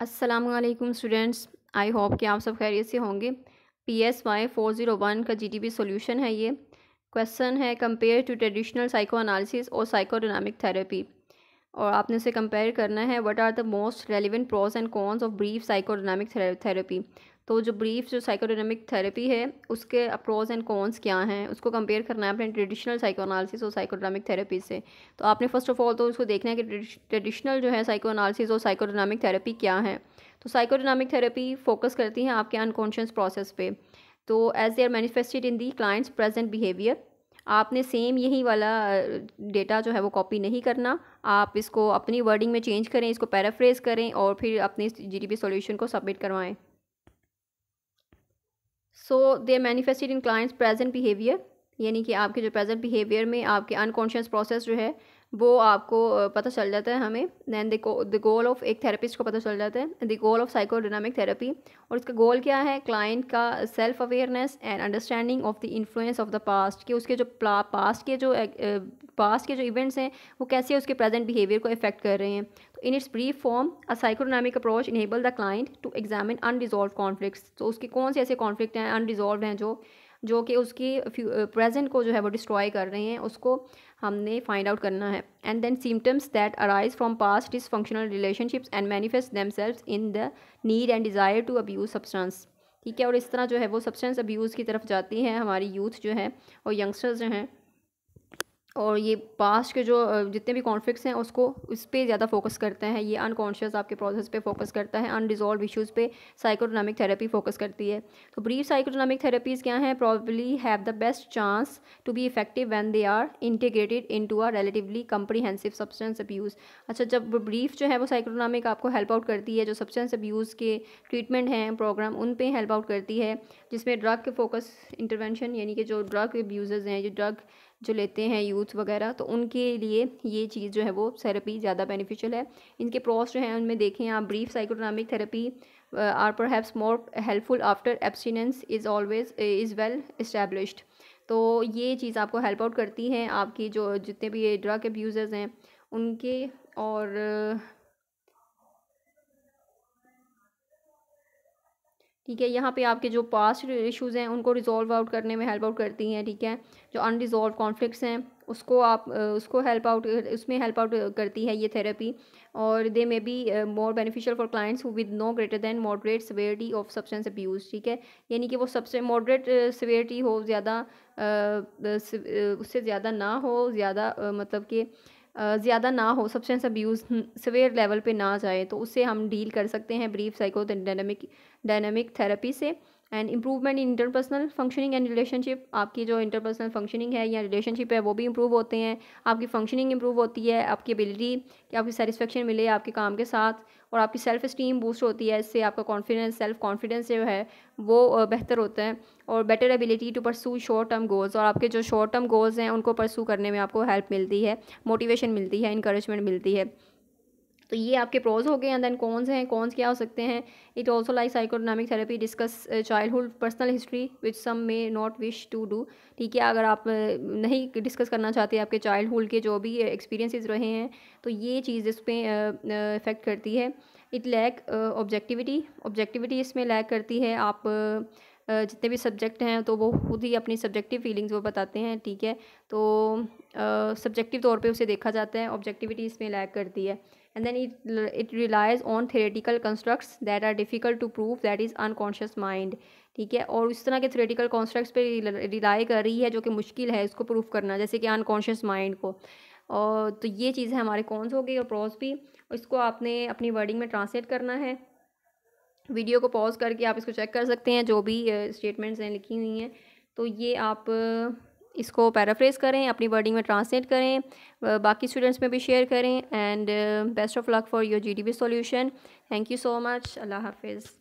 Aslam students I hope कि आप सब खैरियत से होंगे P S Y four zero one का जी डी पी सोल्यूशन है ये क्वेश्चन है compare to traditional psycho analysis और साइकोडामिक थेरेपी और आपने उसे कंपेयर करना है what are the most relevant pros and cons of brief psychodynamic therapy तो जो ब्रीफ जो साइकोडामिक थेरेपी है उसके प्रोज एंड कॉन्स क्या हैं उसको कंपेयर करना है अपने ट्रेडिशनल साइकोनालिसिस और साइकोडामिक थेरेपी से तो आपने फर्स्ट ऑफ ऑल तो उसको देखना है कि ट्रेडिशनल जो है साइकोनालिसिस और साइकोडोनिक थेरेपी क्या है तो साइकोडामिक थेरेपी फोकस करती है आपके अनकॉन्शियस प्रोसेस पे तो as they are manifested in the clients present behaviour आपने सेम यही वाला डेटा जो है वो कॉपी नहीं करना आप इसको अपनी वर्डिंग में चेंज करें इसको पैराफ्रेज करें और फिर अपने जी डी को सबमिट करवाएं so they manifested in clients present behaviour यानी कि आपके जो प्रेजेंट बिहेवियर में आपके अनकॉन्शियस प्रोसेस जो है वो आपको पता चल जाता है हमें दैन द गोल ऑफ एक थेरेपिस्ट को पता चल जाता है the goal of psychodynamic therapy और उसका गोल क्या है क्लाइंट का self awareness and understanding of the influence of the past कि उसके जो पास्ट के जो पास्ट के जो इवेंट्स हैं वो कैसे उसके प्रेजेंट बिहेवियर को इफेक्ट कर रहे हैं तो in its brief form a psychodynamic approach enable the client to examine unresolved conflict तो उसके कौन से ऐसे कॉन्फ्लिक्ट हैं अनरिजॉल्व हैं जो जो कि उसकी प्रेजेंट को जो है वो डिस्ट्रॉय कर रहे हैं उसको हमने फाइंड आउट करना है and then symptoms that arise from past dysfunctional relationships and manifest them in the need and desire to abuse substance ठीक है और इस तरह जो है वो सब्सटेंस अब्यूज़ की तरफ जाती है हमारी यूथ जो है और यंगस्टर्स जो हैं और ये पास्ट के जो जितने भी कॉन्फ्लिक्ट्स हैं उसको उस पर ज़्यादा फोकस करते हैं ये अनकॉन्शियस आपके प्रोसेस पे फोकस करता है अनरिजॉल्व इश्यूज़ पे साइकोडामिक थेरेपी फोकस करती है तो ब्रीफ साइकोडामिक थेरेपीज़ क्या हैं probably have the best chance to be effective when they are integrated into are relatively comprehensive substance abuse अच्छा जब ब्रीफ जो है वो साइकोडामिक आपको हेल्प आउट करती है जो सब्सटेंस अब्यूज़ के ट्रीटमेंट हैं प्रोग्राम उन पर हेल्प आउट करती है जिसमें ड्रग के फोकस इंटरवेंशन यानी कि जो ड्रग अब्यूज़ हैं जो ड्रग जो लेते हैं यूथ वगैरह तो उनके लिए ये चीज़ जो है वो थेरेपी ज़्यादा बेनिफिशियल है इनके प्रॉस जो हैं उनमें देखें आप brief psychodynamic therapy are perhaps more helpful after abstinence is always is well established तो ये चीज़ आपको हेल्प आउट करती हैं आपकी जो जितने भी ये ड्रग एब्यूज़र्स हैं उनके और ठीक है यहाँ पे आपके जो पास्ट इश्यूज हैं उनको रिजॉल्व आउट करने में हेल्प आउट करती हैं ठीक है जो अनरिजॉल्व कॉन्फ्लिक्ट्स हैं उसको आप उसको हेल्प आउट उसमें हेल्प आउट करती है ये थेरेपी और they may be more beneficial for clients who with no greater than moderate severity of substance abuse ठीक है यानी कि वो सबसे मॉडरेट सवेरिटी हो ज़्यादा uh, uh, uh, उससे ज़्यादा ना हो ज़्यादा मतलब कि ज़्यादा ना हो सब्सटेंस अब्यूज़ सवेयर लेवल पे ना जाए तो उससे हम डील कर सकते हैं brief psycho dynamic dynamic therapy से and improvement in interpersonal functioning and relationship आपकी जो इंटरपर्सनल फंक्शनिंग है या रिलेशनशिप है वो भी इम्प्रूव होते हैं आपकी फंक्शनिंग इंप्रूव होती है आपकी एबिलिटी कि आपकी सेटिस्फेक्शन मिले आपके काम के साथ और आपकी सेल्फ इस्टीम बूस्ट होती है इससे आपका कॉन्फिडेंस सेल्फ कॉन्फिडेंस जो है वो बेहतर होता है और better ability to pursue short term goals और आपके जो शॉर्ट टर्म गोल्स हैं उनको परसू करने में आपको हेल्प मिलती है मोटिवेशन मिलती है इंकरेजमेंट मिलती है तो ये आपके प्रोज हो गए एंड देन कॉन्स हैं कॉन्स क्या हो सकते हैं it also like psychodynamic therapy discuss childhood personal history which some may not wish to do ठीक है अगर आप uh, नहीं डिस्कस करना चाहते आपके चाइल्डहुड के जो भी एक्सपीरियंसिस uh, रहे हैं तो ये चीज़ इस पर इफ़ेक्ट uh, करती है इट लैक ऑब्जेक्टिविटी ऑब्जेक्टिविटी इसमें लैक करती है आप जितने भी सब्जेक्ट हैं तो वो खुद ही अपनी सब्जेक्टिव फीलिंग्स वो बताते हैं ठीक है तो सब्जेक्टिव तौर पे उसे देखा जाता है ऑब्जेक्टिविटी इसमें लैक करती है and then it, it relies on theoretical constructs that are difficult to prove that is unconscious mind ठीक है और उस तरह के थ्रेटिकल कॉन्स्ट्रक्ट्स पे रिलाई कर रही है जो कि मुश्किल है इसको प्रूफ करना जैसे कि अनकॉन्शियस माइंड को और तो ये चीज़ है हमारे कॉन्स हो गई और प्रॉस भी इसको आपने अपनी वर्डिंग में ट्रांसलेट करना है वीडियो को पॉज करके आप इसको चेक कर सकते हैं जो भी स्टेटमेंट्स हैं लिखी हुई हैं तो ये आप इसको पैराफ्रेज करें अपनी वर्डिंग में ट्रांसलेट करें बाकी स्टूडेंट्स में भी शेयर करें and best of luck for your G D B solution thank you so much अल्लाह हाफिज़